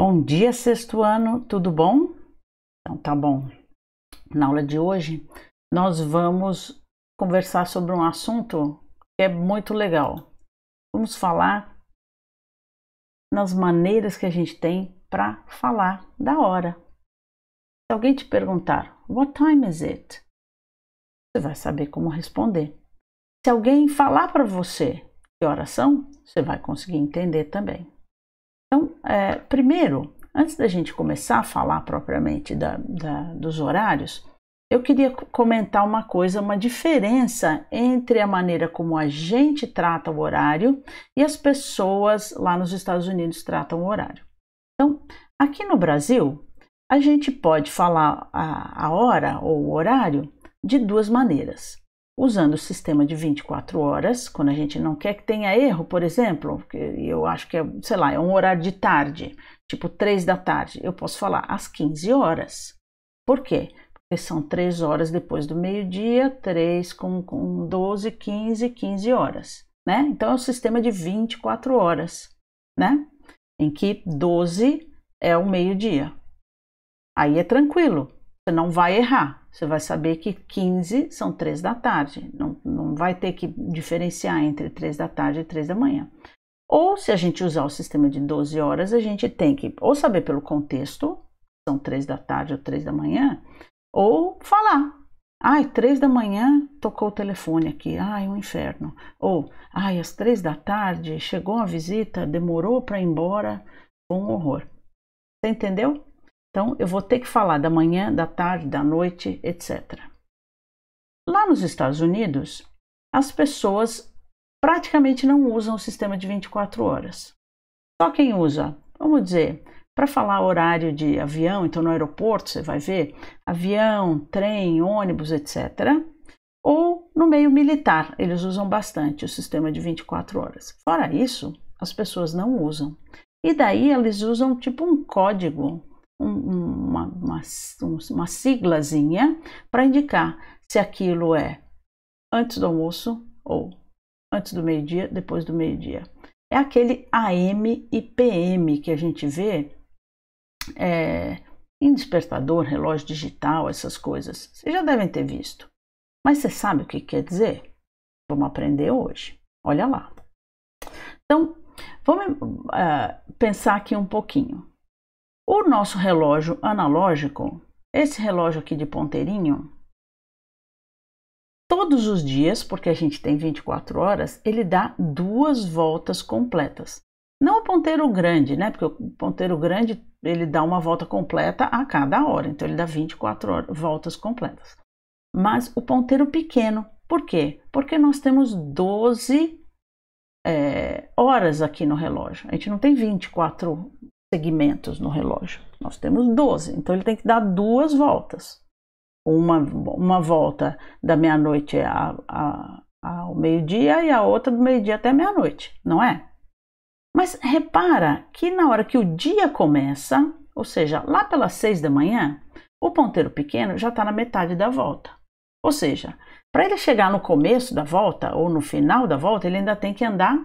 Bom dia, sexto ano, tudo bom? Então tá bom. Na aula de hoje, nós vamos conversar sobre um assunto que é muito legal. Vamos falar nas maneiras que a gente tem para falar da hora. Se alguém te perguntar, What time is it? Você vai saber como responder. Se alguém falar para você que horas são, você vai conseguir entender também. Então, é, primeiro, antes da gente começar a falar propriamente da, da, dos horários, eu queria comentar uma coisa, uma diferença entre a maneira como a gente trata o horário e as pessoas lá nos Estados Unidos tratam o horário. Então, aqui no Brasil, a gente pode falar a, a hora ou o horário de duas maneiras usando o sistema de 24 horas, quando a gente não quer que tenha erro, por exemplo, eu acho que é, sei lá, é um horário de tarde, tipo 3 da tarde, eu posso falar às 15 horas. Por quê? Porque são 3 horas depois do meio-dia, 3 com, com 12, 15, 15 horas, né? Então é um sistema de 24 horas, né? Em que 12 é o meio-dia. Aí é tranquilo, você não vai errar. Você vai saber que 15 são 3 da tarde. Não, não vai ter que diferenciar entre 3 da tarde e 3 da manhã. Ou se a gente usar o sistema de 12 horas, a gente tem que ou saber pelo contexto, são 3 da tarde ou 3 da manhã, ou falar. Ai, três da manhã tocou o telefone aqui. Ai, um inferno. Ou, ai, às três da tarde chegou a visita, demorou para ir embora. Um horror. Você entendeu? Então, eu vou ter que falar da manhã, da tarde, da noite, etc. Lá nos Estados Unidos, as pessoas praticamente não usam o sistema de 24 horas. Só quem usa, vamos dizer, para falar horário de avião, então no aeroporto você vai ver avião, trem, ônibus, etc. Ou no meio militar, eles usam bastante o sistema de 24 horas. Fora isso, as pessoas não usam. E daí eles usam tipo um código uma, uma, uma siglazinha para indicar se aquilo é antes do almoço ou antes do meio-dia, depois do meio-dia. É aquele AM e PM que a gente vê é, em despertador, relógio digital, essas coisas. Vocês já devem ter visto. Mas você sabe o que quer dizer? Vamos aprender hoje. Olha lá. Então, vamos uh, pensar aqui um pouquinho. O nosso relógio analógico, esse relógio aqui de ponteirinho, todos os dias, porque a gente tem 24 horas, ele dá duas voltas completas. Não o ponteiro grande, né? Porque o ponteiro grande ele dá uma volta completa a cada hora, então ele dá 24 horas, voltas completas. Mas o ponteiro pequeno, por quê? Porque nós temos 12 é, eh, horas aqui no relógio. A gente não tem 24 segmentos no relógio. Nós temos 12, então ele tem que dar duas voltas. Uma, uma volta da meia-noite ao meio-dia e a outra do meio-dia até meia-noite, não é? Mas repara que na hora que o dia começa, ou seja, lá pelas seis da manhã, o ponteiro pequeno já está na metade da volta. Ou seja, para ele chegar no começo da volta ou no final da volta, ele ainda tem que andar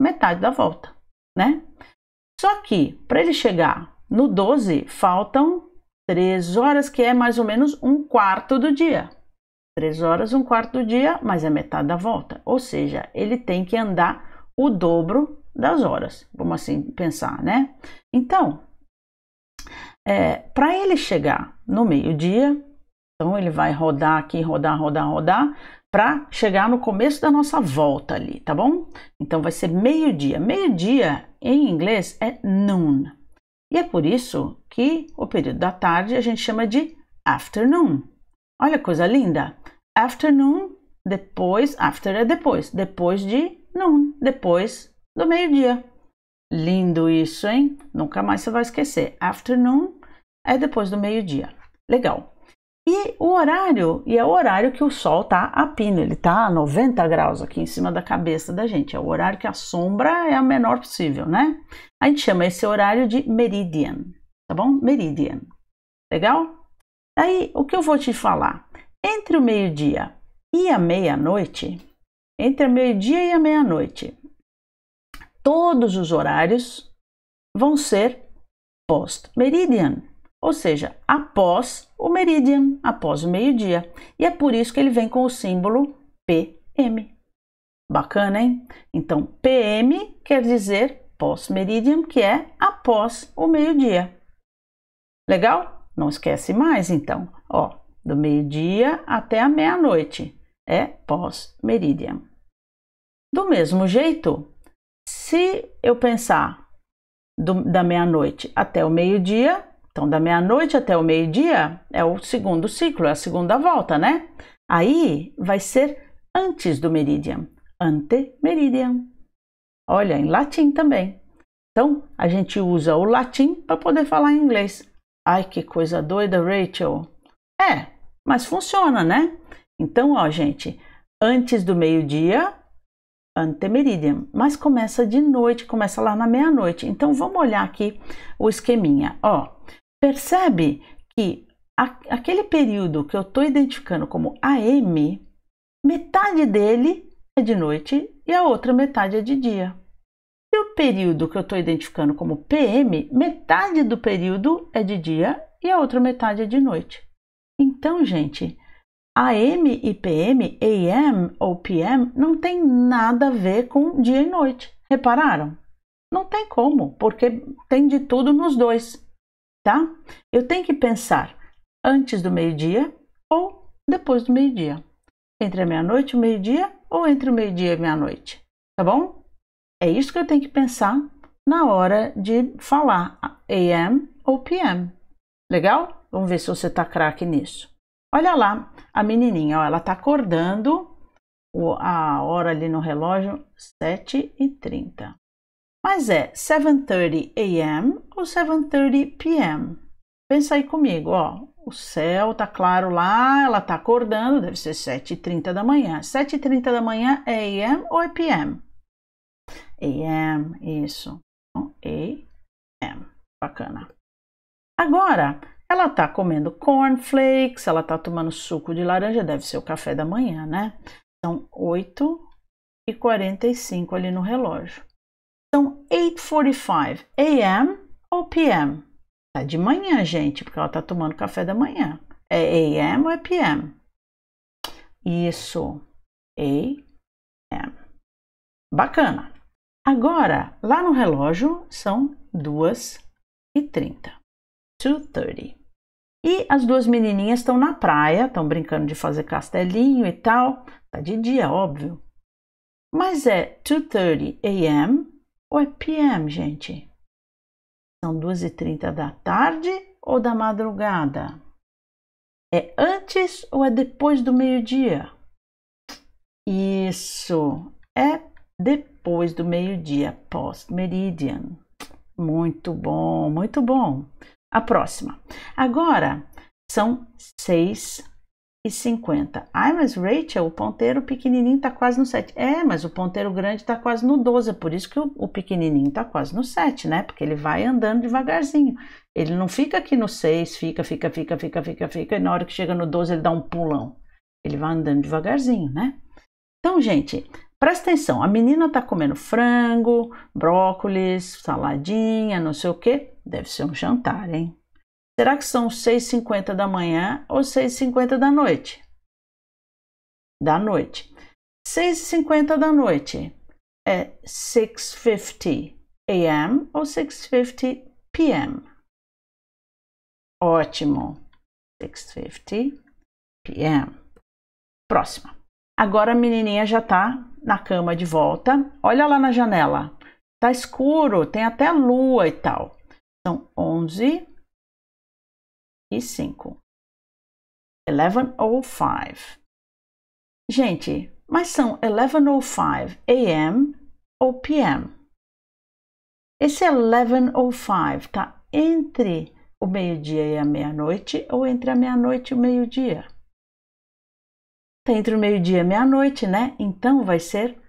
metade da volta, né? Só que para ele chegar no 12, faltam 3 horas, que é mais ou menos um quarto do dia. 3 horas, um quarto do dia, mas é metade da volta. Ou seja, ele tem que andar o dobro das horas. Vamos assim pensar, né? Então, é, para ele chegar no meio-dia, então ele vai rodar aqui, rodar, rodar, rodar para chegar no começo da nossa volta ali, tá bom? Então vai ser meio-dia. Meio-dia em inglês é noon. E é por isso que o período da tarde a gente chama de afternoon. Olha a coisa linda. Afternoon, depois, after é depois, depois de noon, depois do meio-dia. Lindo isso, hein? Nunca mais você vai esquecer. Afternoon é depois do meio-dia. Legal. E o horário, e é o horário que o sol tá a pino, ele tá a 90 graus aqui em cima da cabeça da gente, é o horário que a sombra é a menor possível, né? A gente chama esse horário de meridian, tá bom? Meridian. Legal? Aí, o que eu vou te falar? Entre o meio-dia e a meia-noite, entre o meio-dia e a meia-noite, todos os horários vão ser post-meridian ou seja, após o meridian, após o meio-dia. E é por isso que ele vem com o símbolo PM. Bacana, hein? Então, PM quer dizer pós-meridian, que é após o meio-dia. Legal? Não esquece mais, então. Ó, do meio-dia até a meia-noite é pós-meridian. Do mesmo jeito, se eu pensar do, da meia-noite até o meio-dia, então, da meia-noite até o meio-dia é o segundo ciclo, é a segunda volta, né? Aí vai ser antes do meridian, ante meridian. Olha, em latim também. Então, a gente usa o latim para poder falar em inglês. Ai, que coisa doida, Rachel. É, mas funciona, né? Então, ó, gente, antes do meio-dia, ante meridian, mas começa de noite, começa lá na meia-noite. Então, vamos olhar aqui o esqueminha, ó. Percebe que a, aquele período que eu estou identificando como AM, metade dele é de noite e a outra metade é de dia. E o período que eu estou identificando como PM, metade do período é de dia e a outra metade é de noite. Então, gente, AM e PM, AM ou PM, não tem nada a ver com dia e noite. Repararam? Não tem como, porque tem de tudo nos dois tá? Eu tenho que pensar antes do meio-dia ou depois do meio-dia. Entre a meia-noite e o meio-dia ou entre o meio-dia e a meia-noite, tá bom? É isso que eu tenho que pensar na hora de falar AM ou PM. Legal? Vamos ver se você tá craque nisso. Olha lá, a menininha, ó, ela tá acordando a hora ali no relógio, 7h30. Mas é 7:30 a.m. ou 7:30 p.m. Pensa aí comigo, ó. O céu tá claro lá, ela tá acordando, deve ser 7:30 da manhã. 7:30 da manhã é a.m. ou é p.m. a.m. isso. Então, a.m. Bacana. Agora, ela tá comendo cornflakes, ela tá tomando suco de laranja, deve ser o café da manhã, né? São 8 e 45 ali no relógio. São 8:45 a.m. ou p.m. Tá de manhã, gente, porque ela tá tomando café da manhã. É a.m. ou é p.m.? Isso. A.m. Bacana. Agora, lá no relógio, são 2 2:30. E as duas menininhas estão na praia, estão brincando de fazer castelinho e tal. Tá de dia, óbvio. Mas é 2:30 a.m ou é PM, gente? São 2h30 da tarde ou da madrugada? É antes ou é depois do meio-dia? Isso, é depois do meio-dia, post-meridian. Muito bom, muito bom. A próxima. Agora são seis e 50. Ai, mas Rachel, o ponteiro pequenininho está quase no 7. É, mas o ponteiro grande está quase no 12, é por isso que o, o pequenininho está quase no 7, né? Porque ele vai andando devagarzinho. Ele não fica aqui no 6, fica, fica, fica, fica, fica, fica, e na hora que chega no 12 ele dá um pulão. Ele vai andando devagarzinho, né? Então, gente, presta atenção. A menina está comendo frango, brócolis, saladinha, não sei o que. Deve ser um jantar, hein? Será que são 6h50 da manhã ou 6h50 da noite? Da noite. 6h50 da noite é 6:50 a.m. ou 6:50 p.m. Ótimo. 6:50 p.m. Próxima. Agora a menininha já tá na cama de volta. Olha lá na janela. Tá escuro, tem até lua e tal. São 11 e 5. 11:05. Gente, mas são 11:05 a.m. ou p.m. Esse 11:05 tá entre o meio-dia e a meia-noite ou entre a meia-noite e o meio-dia? Tá entre o meio-dia e a meia-noite, né? Então vai ser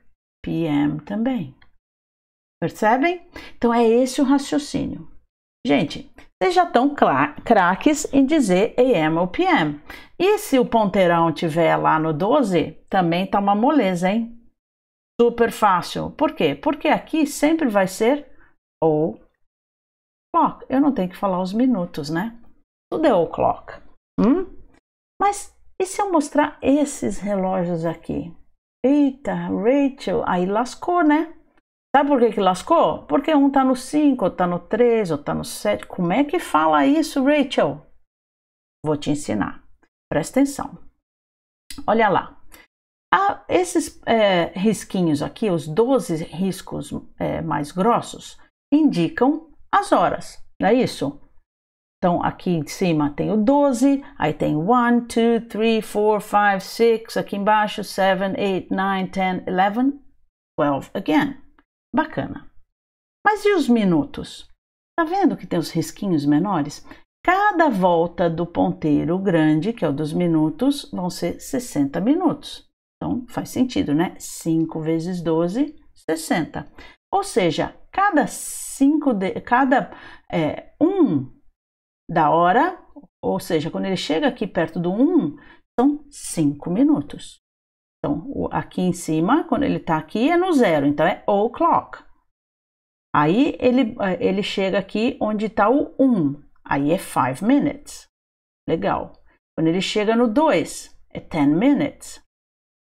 p.m. também. Percebem? Então é esse o raciocínio. Gente, vocês já estão craques em dizer AM ou PM. E se o ponteirão tiver lá no 12, também tá uma moleza, hein? Super fácil. Por quê? Porque aqui sempre vai ser ou clock. Eu não tenho que falar os minutos, né? Tudo é o clock. Hum? Mas e se eu mostrar esses relógios aqui? Eita, Rachel, aí lascou, né? Sabe por que, que lascou? Porque um tá no 5, outro tá no 3, outro tá no 7. Como é que fala isso, Rachel? Vou te ensinar. Presta atenção. Olha lá. Ah, esses é, risquinhos aqui, os 12 riscos é, mais grossos, indicam as horas, não é isso? Então, aqui em cima tem o 12, aí tem 1, 2, 3, 4, 5, 6, aqui embaixo 7, 8, 9, 10, 11, 12 again. Bacana. Mas e os minutos? Tá vendo que tem os risquinhos menores? Cada volta do ponteiro grande, que é o dos minutos, vão ser 60 minutos. Então faz sentido, né? 5 vezes 12, 60. Ou seja, cada 5 de cada é, um da hora, ou seja, quando ele chega aqui perto do 1, são 5 minutos. Então, aqui em cima, quando ele está aqui, é no zero. Então, é o clock. Aí, ele, é, ele chega aqui onde está o 1. Um, aí, é 5 minutes. Legal. Quando ele chega no 2, é 10 minutes.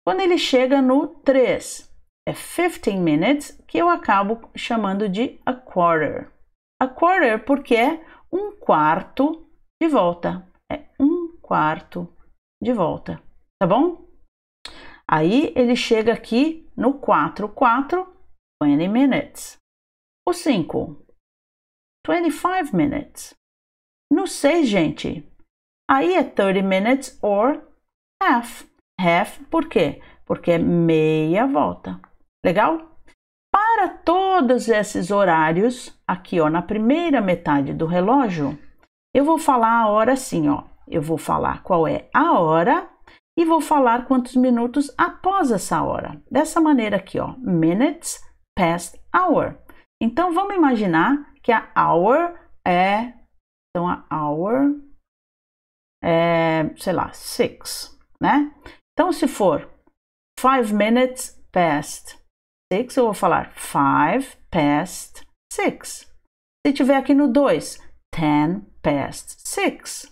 Quando ele chega no 3, é 15 minutes, que eu acabo chamando de a quarter. A quarter porque é um quarto de volta. É um quarto de volta. Tá bom? Aí ele chega aqui no 4, 4, 20 minutes. O 5, 25 minutes. No 6, gente, aí é 30 minutes or half. Half, por quê? Porque é meia volta. Legal? Para todos esses horários, aqui ó, na primeira metade do relógio, eu vou falar a hora assim, ó. Eu vou falar qual é a hora e vou falar quantos minutos após essa hora. Dessa maneira aqui, ó, minutes past hour. Então vamos imaginar que a hour é então a hour é, sei lá, six, né? Então se for five minutes past six, eu vou falar five past six. Se tiver aqui no 2, ten past six.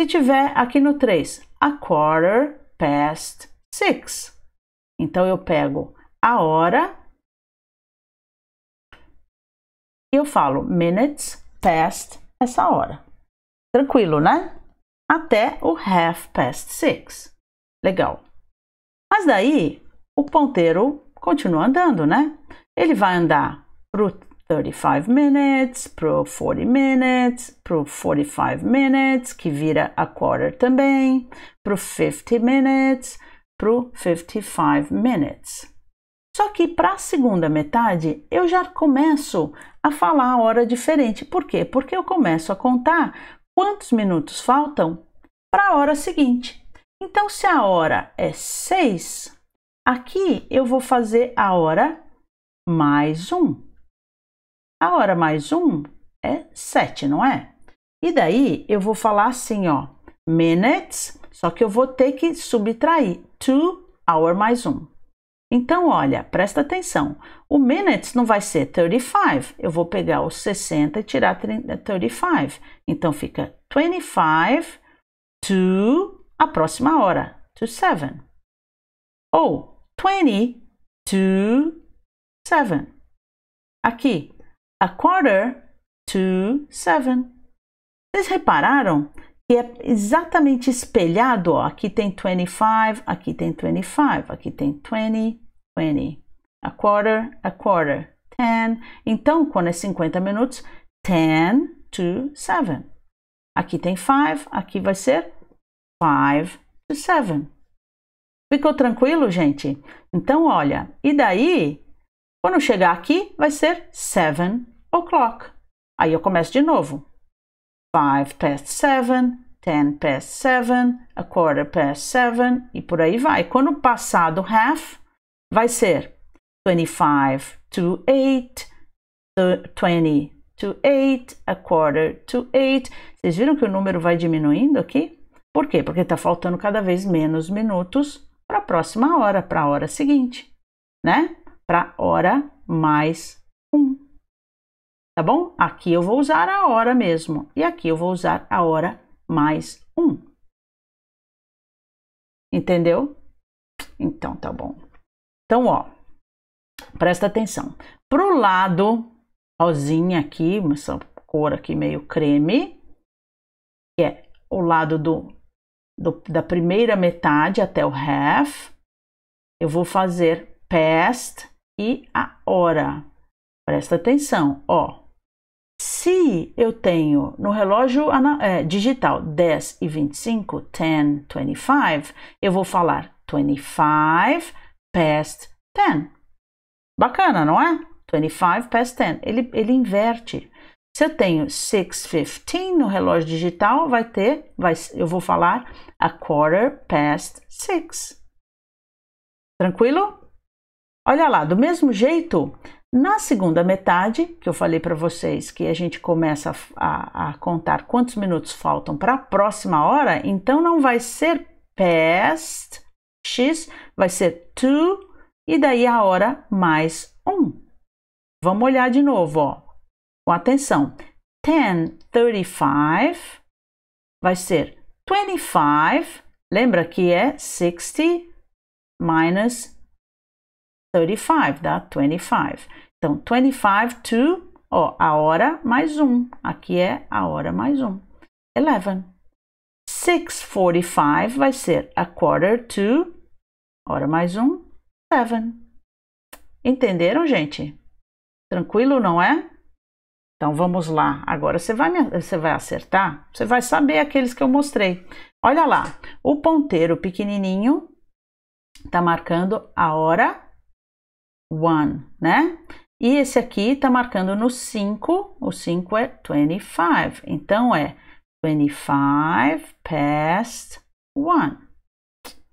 Se tiver aqui no 3, a quarter past six. Então eu pego a hora e eu falo minutes past essa hora. Tranquilo, né? Até o half past six. Legal. Mas daí o ponteiro continua andando, né? Ele vai andar para o 35 minutes pro 40 minutes, pro 45 minutes, que vira a quarter também, pro 50 minutes, pro 55 minutes. Só que para a segunda metade eu já começo a falar a hora diferente. Por quê? Porque eu começo a contar quantos minutos faltam para a hora seguinte. Então, se a hora é 6, aqui eu vou fazer a hora mais um. A hora mais um é 7, não é? E daí eu vou falar assim, ó, minutes, só que eu vou ter que subtrair to hour mais um. Então, olha, presta atenção. O minutes não vai ser 35. Eu vou pegar o 60 e tirar 35. Então fica 25 to a próxima hora, to 7. Ou 20 to 7. Aqui, a quarter to seven. Vocês repararam que é exatamente espelhado? Ó. Aqui tem 25, aqui tem 25, aqui tem 20, 20. A quarter, a quarter, 10. Então, quando é 50 minutos, 10 to 7. Aqui tem 5, aqui vai ser 5 to 7. Ficou tranquilo, gente? Então, olha, e daí quando chegar aqui, vai ser seven o'clock. Aí eu começo de novo. Five past seven, ten past seven, a quarter past seven e por aí vai. Quando passar do half, vai ser 25 to 8, 20 to 8, a quarter to 8. Vocês viram que o número vai diminuindo aqui? Por quê? Porque está faltando cada vez menos minutos para a próxima hora, para a hora seguinte, né? para hora mais Um, tá bom? Aqui eu vou usar a hora mesmo e aqui eu vou usar a hora mais Um. Entendeu? Então tá bom. Então, ó, presta atenção. Pro lado, rosinha aqui, essa cor aqui meio creme, que é o lado do, do, da primeira metade até o half, eu vou fazer past e a hora. Presta atenção, ó. Se eu tenho no relógio é, digital 10 e 25, 10, 25, eu vou falar 25 past 10. Bacana, não é? 25 past 10. Ele, ele inverte. Se eu tenho 6:15 no relógio digital, vai ter, vai, eu vou falar a quarter past 6. Tranquilo? Olha lá, do mesmo jeito, na segunda metade, que eu falei para vocês que a gente começa a, a contar quantos minutos faltam para a próxima hora, então não vai ser past x, vai ser to e daí a hora mais um. Vamos olhar de novo, ó. Com atenção. 10:35 vai ser 25. Lembra que é 60 minus 35, dá 25. Então, 25 to, ó, a hora mais um. Aqui é a hora mais um. 11. 6.45 vai ser a quarter to, hora mais um, 7. Entenderam, gente? Tranquilo, não é? Então vamos lá. Agora você vai, você vai acertar? Você vai saber aqueles que eu mostrei. Olha lá, o ponteiro pequenininho está marcando a hora one, né? E esse aqui está marcando no 5, o 5 é 25, então é 25 past 1.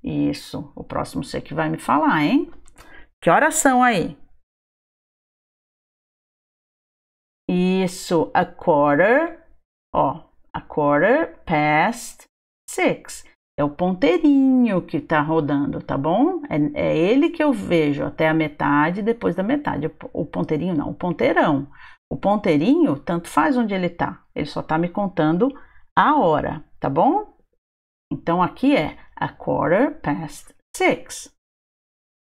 Isso, o próximo você que vai me falar, hein? Que horas são aí? Isso, a quarter, ó, a quarter past 6. É o ponteirinho que está rodando, tá bom? É, é, ele que eu vejo até a metade, depois da metade. O ponteirinho não, o ponteirão. O ponteirinho, tanto faz onde ele está. Ele só está me contando a hora, tá bom? Então, aqui é a quarter past six.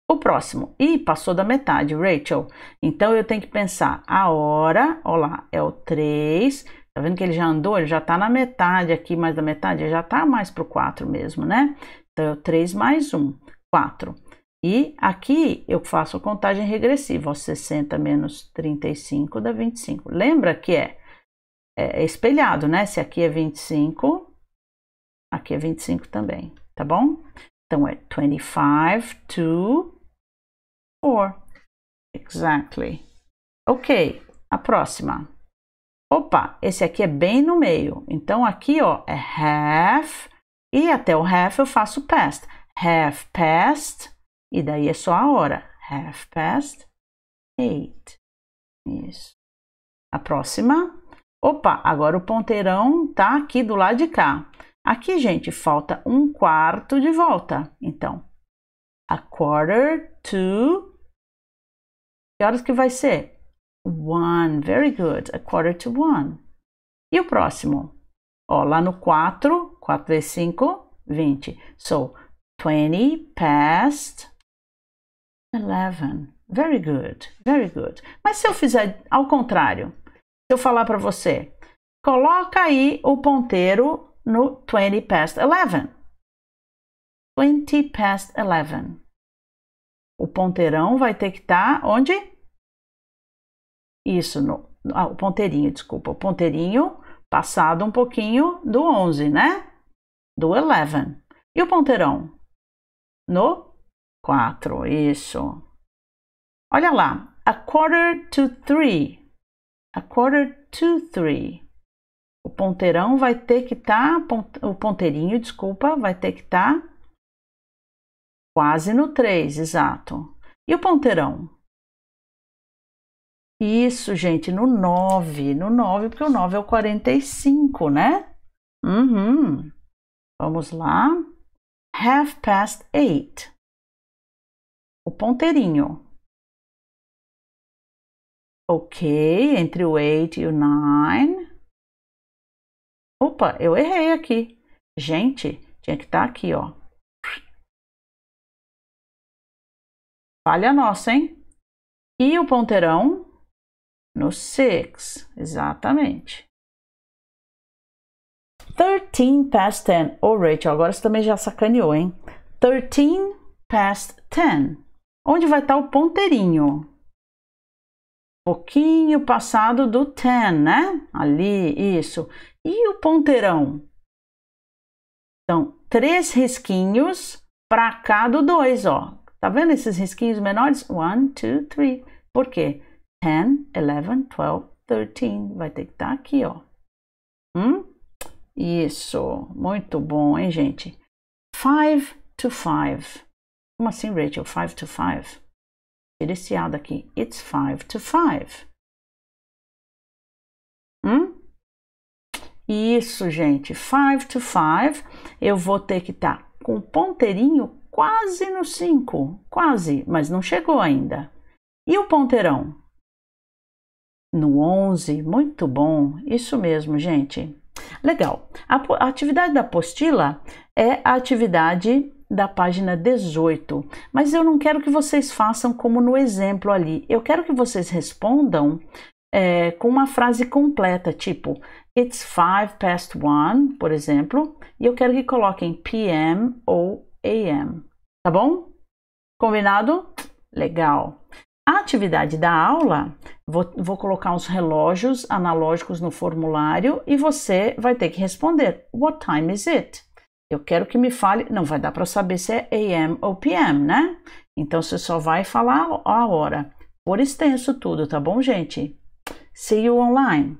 O próximo, e passou da metade, Rachel. Então, eu tenho que pensar a hora, ó lá, é o três. Tá vendo que ele já andou? Ele já tá na metade aqui, mais da metade. Ele já tá mais pro 4 mesmo, né? Então, 3 é mais 1, 4. E aqui eu faço a contagem regressiva, ó, 60 menos 35 dá 25. Lembra que é, é espelhado, né? Se aqui é 25, aqui é 25 também, tá bom? Então, é 25 to 4. Exactly. Ok, a próxima. Opa, esse aqui é bem no meio. Então aqui, ó, é have e até o have eu faço past. Have past e daí é só a hora. Have past eight. Isso. A próxima. Opa, agora o ponteirão tá aqui do lado de cá. Aqui, gente, falta um quarto de volta. Então, a quarter to. Que horas que vai ser? One. Very good. A quarter to one. E o próximo? Ó, lá no 4, 4 vezes 5, 20. So, 20 past 11. Very good, very good. Mas se eu fizer ao contrário, se eu falar para você, coloca aí o ponteiro no 20 past 11. 20 past 11. O ponteirão vai ter que estar tá onde? Isso, no, ah, o ponteirinho, desculpa, o ponteirinho passado um pouquinho do 11, né? Do 11. E o ponteirão? No 4, isso. Olha lá, a quarter to three. A quarter to three. O ponteirão vai ter que estar, tá, o ponteirinho, desculpa, vai ter que estar tá quase no 3, exato. E o ponteirão? Isso, gente, no 9, no 9, porque o 9 é o 45, né? Uhum. Vamos lá. Half past eight. O ponteirinho. Ok, entre o 8 e o 9. Opa, eu errei aqui. Gente, tinha que estar tá aqui, ó. Falha nossa, hein? E o ponteirão? No six, exatamente. 13 past 10. Ô, oh, Rachel, agora você também já sacaneou, hein? 13 past 10. Onde vai estar tá o ponteirinho? Pouquinho passado do 10, né? Ali, isso. E o ponteirão? Então, três risquinhos para cada dois, ó. Tá vendo esses risquinhos menores? One, two, three. Por quê? 10, 11, 12, 13. Vai ter que estar tá aqui, ó. Hum? Isso, muito bom, hein, gente? 5 to 5. Como assim, Rachel? 5 to 5? Tira esse A daqui. It's 5 to 5. Hum? Isso, gente. 5 to 5. Eu vou ter que estar tá com o ponteirinho quase no 5. Quase, mas não chegou ainda. E o ponteirão? no 11. Muito bom, isso mesmo, gente. Legal. A, a atividade da apostila é a atividade da página 18, mas eu não quero que vocês façam como no exemplo ali. Eu quero que vocês respondam é, com uma frase completa, tipo It's five past one, por exemplo, e eu quero que coloquem PM ou AM, tá bom? Combinado? Legal. A atividade da aula, vou, vou, colocar uns relógios analógicos no formulário e você vai ter que responder: What time is it? Eu quero que me fale. Não vai dar para saber se é AM ou PM, né? Então você só vai falar a hora. Por extenso tudo, tá bom, gente? See you online.